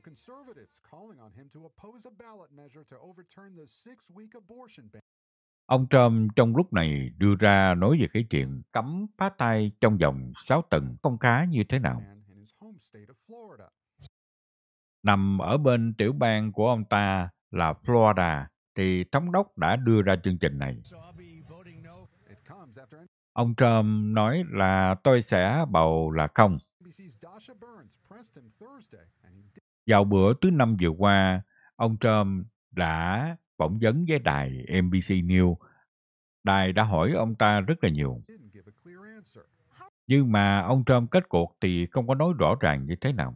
from conservatives calling on him to oppose a ballot measure to overturn the six-week abortion ban. Ông Trump trong lúc này đưa ra nói về cái chuyện cấm phá thai trong vòng 6 tuần công khá như thế nào. Nằm ở bên tiểu bang của ông ta là Florida, thì thống đốc đã đưa ra chương trình này. Ông Trump nói là tôi sẽ bầu là không. Vào bữa thứ năm vừa qua, ông Trump đã phỏng vấn với đài NBC News. Đài đã hỏi ông ta rất là nhiều. Nhưng mà ông Trump kết cuộc thì không có nói rõ ràng như thế nào.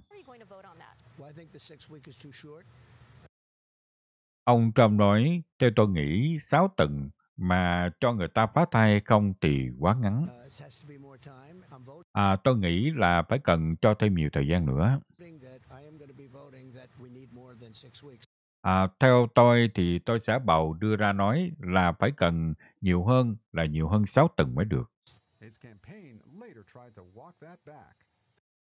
Ông Trump nói, theo tôi nghĩ 6 tuần mà cho người ta phá thai không thì quá ngắn. À, tôi nghĩ là phải cần cho thêm nhiều thời gian nữa. À, theo tôi thì tôi sẽ bầu đưa ra nói là phải cần nhiều hơn là nhiều hơn 6 tuần mới được.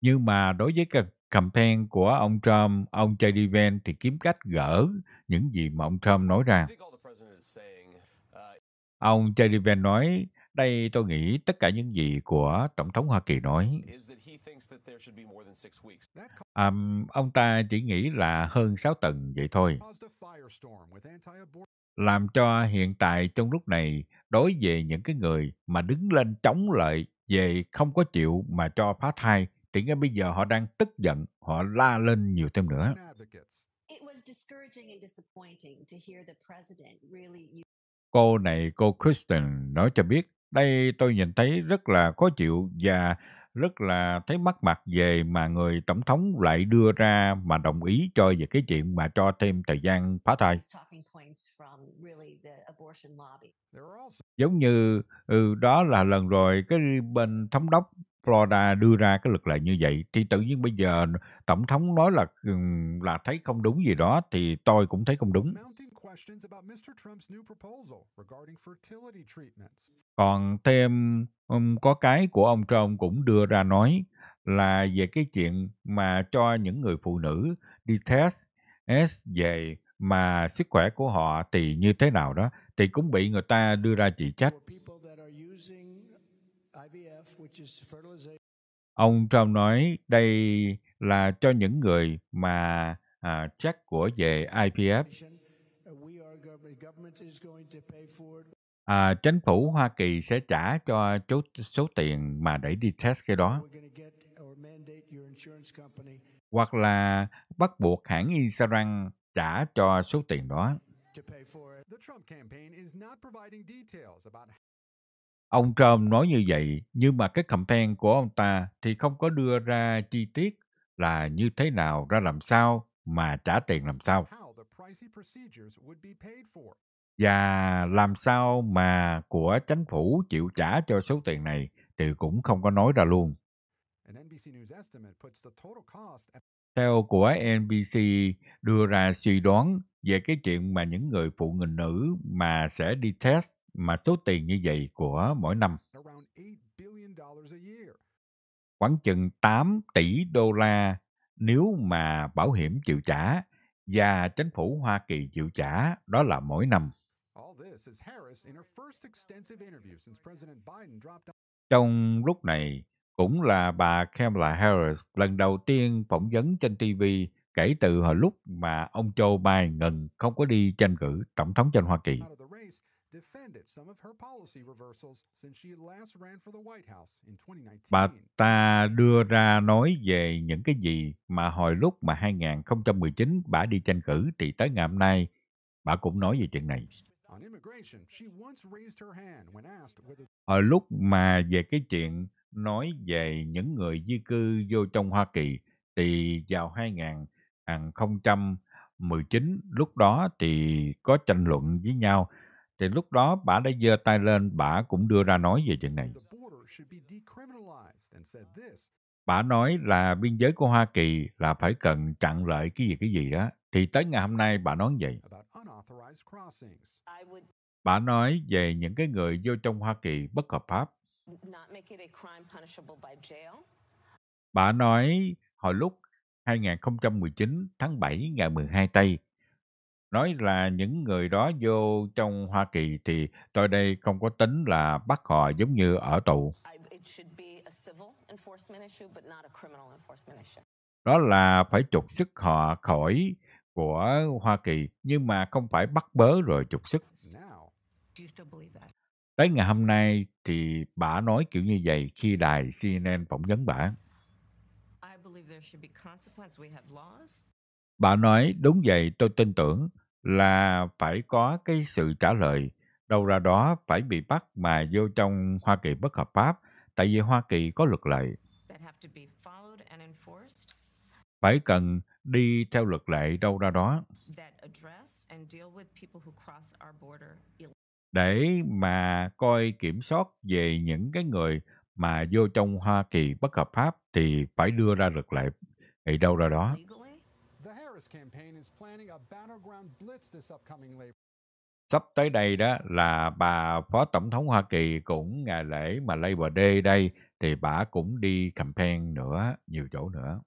Nhưng mà đối với các campaign của ông Trump, ông J.D. Vance thì kiếm cách gỡ những gì mà ông Trump nói ra. Uh, ông J.D. Vance nói đây tôi nghĩ tất cả những gì của Tổng thống Hoa Kỳ nói. Um, ông ta chỉ nghĩ là hơn 6 tuần vậy thôi. Làm cho hiện tại trong lúc này đối về những cái người mà đứng lên chống lại về không có chịu mà cho phá thai thì ngay bây giờ họ đang tức giận, họ la lên nhiều thêm nữa. Cô này, cô Kristen nói cho biết đây tôi nhìn thấy rất là khó chịu và rất là thấy mắc mặt về mà người tổng thống lại đưa ra mà đồng ý cho về cái chuyện mà cho thêm thời gian phá thai. Giống như ừ, đó là lần rồi cái bên thống đốc Florida đưa ra cái luật lệ như vậy thì tự nhiên bây giờ tổng thống nói là ừ, là thấy không đúng gì đó thì tôi cũng thấy không đúng. Còn thêm um, có cái của ông Trump cũng đưa ra nói là về cái chuyện mà cho những người phụ nữ đi test S về mà sức khỏe của họ thì như thế nào đó thì cũng bị người ta đưa ra chỉ trách. Ông Trump nói đây là cho những người mà à, chắc của về IPF À, chính phủ Hoa Kỳ sẽ trả cho chú số tiền mà để đi test cái đó. Hoặc là bắt buộc hãng Israel trả cho số tiền đó. Ông Trump nói như vậy, nhưng mà cái campaign của ông ta thì không có đưa ra chi tiết là như thế nào, ra làm sao, mà trả tiền làm sao. Và làm sao mà của chính phủ chịu trả cho số tiền này thì cũng không có nói ra luôn. Theo của NBC đưa ra suy đoán về cái chuyện mà những người phụ người nữ mà sẽ đi test mà số tiền như vậy của mỗi năm. Khoảng chừng 8 tỷ đô la nếu mà bảo hiểm chịu trả và chính phủ Hoa Kỳ chịu trả đó là mỗi năm. Trong lúc này, cũng là bà Kamala Harris lần đầu tiên phỏng vấn trên TV kể từ hồi lúc mà ông Joe Biden ngừng không có đi tranh cử tổng thống trên Hoa Kỳ. Bà ta đưa ra nói về những cái gì mà hồi lúc mà 2019 bà đi tranh cử thì tới ngày hôm nay bà cũng nói về chuyện này. hồi lúc mà về cái chuyện nói về những người di cư vô trong Hoa Kỳ thì vào 2019 lúc đó thì có tranh luận với nhau thì lúc đó bà đã giơ tay lên, bà cũng đưa ra nói về chuyện này. Bà nói là biên giới của Hoa Kỳ là phải cần chặn lợi cái gì cái gì đó. Thì tới ngày hôm nay bà nói vậy. Bà nói về những cái người vô trong Hoa Kỳ bất hợp pháp. Bà nói hồi lúc 2019 tháng 7 ngày 12 Tây nói là những người đó vô trong Hoa Kỳ thì tôi đây không có tính là bắt họ giống như ở tù. Đó là phải trục sức họ khỏi của Hoa Kỳ, nhưng mà không phải bắt bớ rồi trục sức Tới ngày hôm nay thì bà nói kiểu như vậy khi đài CNN phỏng vấn bà. Bà nói đúng vậy tôi tin tưởng là phải có cái sự trả lời. Đâu ra đó phải bị bắt mà vô trong Hoa Kỳ bất hợp pháp tại vì Hoa Kỳ có luật lệ. Phải cần đi theo luật lệ đâu ra đó để mà coi kiểm soát về những cái người mà vô trong Hoa Kỳ bất hợp pháp thì phải đưa ra luật lệ thì đâu ra đó. Sắp tới đây đó là bà Phó Tổng thống Hoa Kỳ cũng ngày lễ mà Labor Day đây thì bà cũng đi campaign nữa, nhiều chỗ nữa.